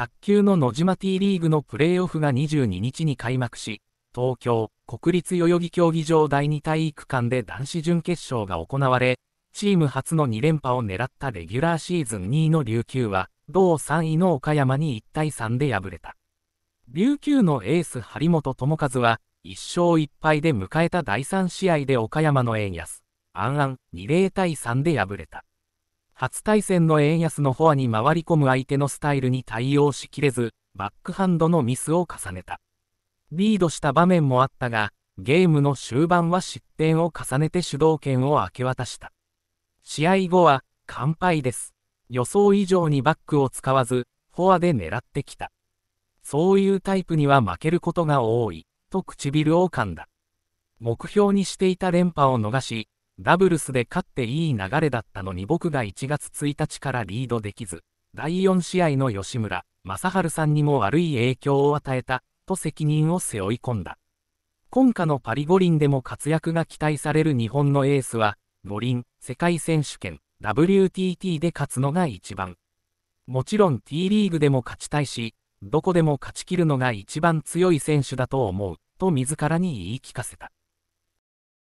卓球の野島 T リーグのプレーオフが22日に開幕し、東京国立代々木競技場第2体育館で男子準決勝が行われ、チーム初の2連覇を狙ったレギュラーシーズン2位の琉球は、同3位の岡山に1対3で敗れた。琉球のエース張本智和は、1勝1敗で迎えた第3試合で岡山の円安、安安2 0対3で敗れた。初対戦の円安のフォアに回り込む相手のスタイルに対応しきれず、バックハンドのミスを重ねた。リードした場面もあったが、ゲームの終盤は失点を重ねて主導権を明け渡した。試合後は、完敗です。予想以上にバックを使わず、フォアで狙ってきた。そういうタイプには負けることが多い、と唇を噛んだ。目標にしていた連覇を逃し、ダブルスで勝っていい流れだったのに僕が1月1日からリードできず、第4試合の吉村、正治さんにも悪い影響を与えた、と責任を背負い込んだ。今夏のパリ五輪でも活躍が期待される日本のエースは、五輪、世界選手権、WTT で勝つのが一番。もちろん T リーグでも勝ちたいし、どこでも勝ちきるのが一番強い選手だと思う、と自らに言い聞かせた。